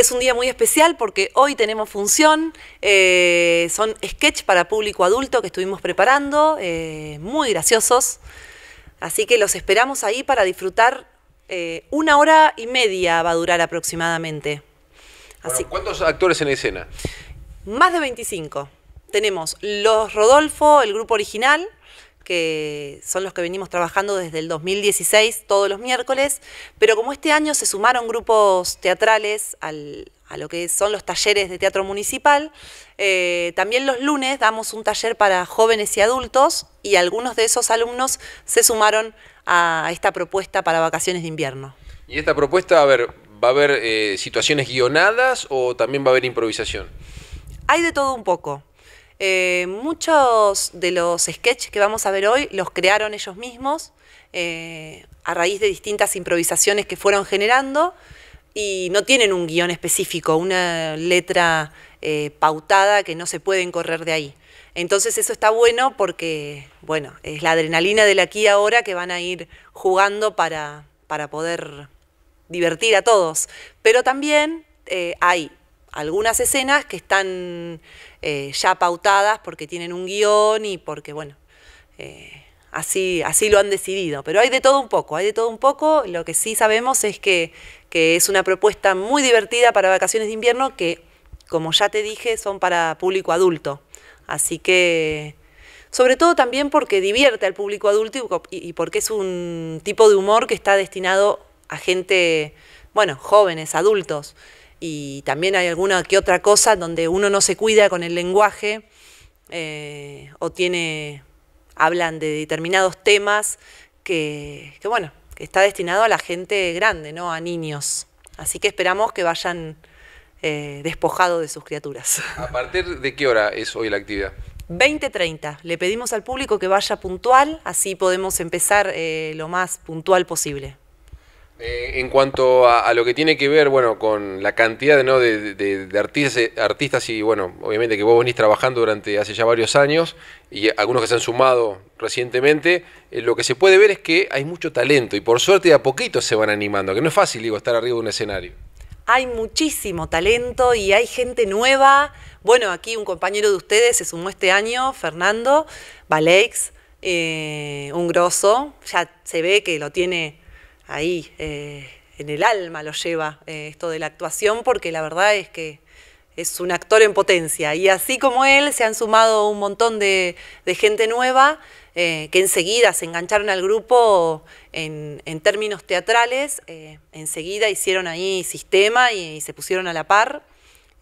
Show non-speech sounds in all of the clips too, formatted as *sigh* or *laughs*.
Es un día muy especial porque hoy tenemos función, eh, son sketch para público adulto que estuvimos preparando, eh, muy graciosos, así que los esperamos ahí para disfrutar. Eh, una hora y media va a durar aproximadamente. ¿Cuántos actores en escena? Más de 25. Tenemos los Rodolfo, el grupo original, que son los que venimos trabajando desde el 2016 todos los miércoles, pero como este año se sumaron grupos teatrales a lo que son los talleres de teatro municipal, eh, también los lunes damos un taller para jóvenes y adultos y algunos de esos alumnos se sumaron a esta propuesta para vacaciones de invierno. Y esta propuesta, a ver, ¿va a haber eh, situaciones guionadas o también va a haber improvisación? Hay de todo un poco. Eh, muchos de los sketches que vamos a ver hoy los crearon ellos mismos eh, a raíz de distintas improvisaciones que fueron generando y no tienen un guión específico, una letra eh, pautada que no se pueden correr de ahí. Entonces eso está bueno porque, bueno, es la adrenalina del aquí ahora que van a ir jugando para, para poder divertir a todos. Pero también hay algunas escenas que están eh, ya pautadas porque tienen un guión y porque, bueno, eh, así, así lo han decidido. Pero hay de todo un poco, hay de todo un poco. Lo que sí sabemos es que, que es una propuesta muy divertida para vacaciones de invierno que, como ya te dije, son para público adulto. Así que sobre todo también porque divierte al público adulto y, porque es un tipo de humor que está destinado a gente, bueno, jóvenes, adultos y también hay alguna que otra cosa donde uno no se cuida con el lenguaje eh, o tiene hablan de determinados temas que, bueno está destinado a la gente grande no a niños así que esperamos que vayan eh, despojados de sus criaturas *laughs* a partir de qué hora es hoy la actividad 20.30. Le pedimos al público que vaya puntual, así podemos empezar eh, lo más puntual posible. Eh, en cuanto a, lo que tiene que ver, bueno, con la cantidad de, artistas, y, bueno, obviamente que vos venís trabajando durante hace ya varios años y algunos que se han sumado recientemente, eh, lo que se puede ver es que hay mucho talento y por suerte a poquito se van animando, que no es fácil, digo, estar arriba de un escenario. Hay muchísimo talento y hay gente nueva. Bueno, aquí un compañero de ustedes se sumó este año, Fernando Valeix, eh, un grosso, ya se ve que lo tiene ahí, eh, en el alma lo lleva eh, esto de la actuación, porque la verdad es que es un actor en potencia. Y así como él, se han sumado un montón de, gente nueva eh, que enseguida se engancharon al grupo en, términos teatrales, enseguida hicieron ahí sistema y se pusieron a la par.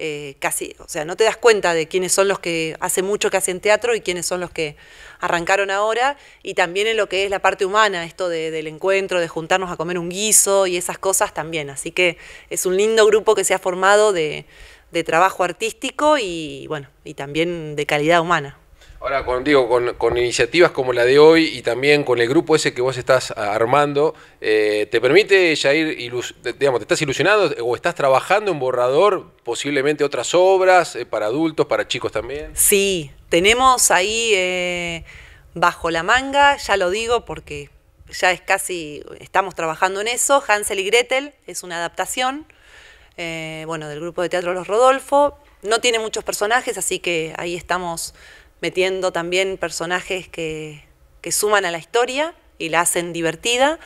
Eh, casi, o sea, no te das cuenta de quiénes son los que hace mucho que hacen teatro y quiénes son los que arrancaron ahora, y también en lo que es la parte humana, esto de, del encuentro, de juntarnos a comer un guiso y esas cosas también. Así que es un lindo grupo que se ha formado de, de trabajo artístico y bueno, y también de calidad humana. Ahora, con, digo, con, iniciativas como la de hoy y también con el grupo ese que vos estás armando, eh, ¿te permite, Jair, ir digamos, te estás ilusionando o estás trabajando en borrador, posiblemente otras obras eh, para adultos, para chicos también? Sí, tenemos ahí eh, bajo la manga, ya lo digo porque ya es casi, estamos trabajando en eso, Hansel y Gretel, es una adaptación, bueno, del grupo de teatro Los Rodolfo, no tiene muchos personajes, así que ahí estamos metiendo también personajes que, suman a la historia y la hacen divertida.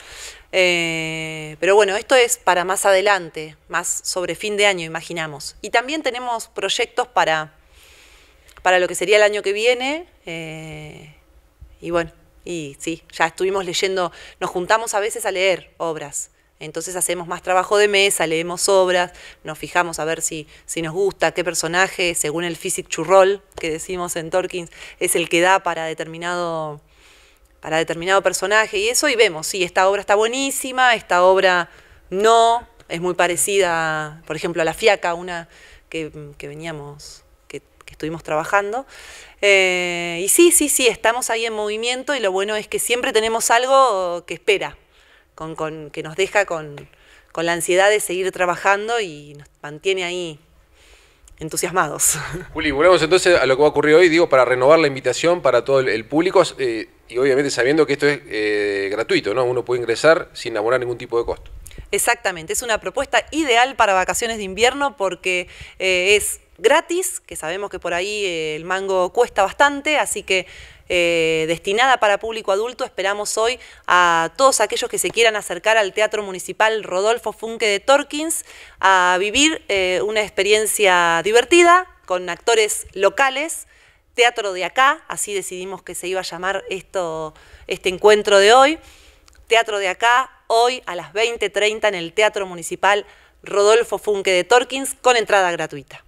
Eh, pero bueno, esto es para más adelante, más sobre fin de año, imaginamos. Y también tenemos proyectos para, para lo que sería el año que viene. Eh, y bueno, y sí, ya estuvimos leyendo, nos juntamos a veces a leer obras. Entonces hacemos más trabajo de mesa, leemos obras, nos fijamos a ver si, si nos gusta, qué personaje, según el physic churrol que decimos en Torkins, es el que da para determinado, para determinado personaje y eso, y vemos, si esta obra está buenísima, esta obra no, es muy parecida, por ejemplo, a La Fiaca, una que, veníamos, que, estuvimos trabajando. Eh, y sí, sí, sí, estamos ahí en movimiento y lo bueno es que siempre tenemos algo que espera con, que nos deja con, la ansiedad de seguir trabajando y nos mantiene ahí entusiasmados. *laughs* Juli, volvemos entonces a lo que va a ocurrir hoy, digo, para renovar la invitación para todo el, público eh, y obviamente sabiendo que esto es eh, gratuito, ¿no? Uno puede ingresar sin abonar ningún tipo de costo. Exactamente, es una propuesta ideal para vacaciones de invierno porque eh, es gratis, que sabemos que por ahí el mango cuesta bastante, así que eh, destinada para público adulto. Esperamos hoy a todos aquellos que se quieran acercar al Teatro Municipal Rodolfo Funke de Torkins a vivir eh, una experiencia divertida con actores locales. Teatro de acá, así decidimos que se iba a llamar este encuentro de hoy. Teatro de acá, hoy a las 20.30 en el Teatro Municipal Rodolfo Funke de Torkins, con entrada gratuita.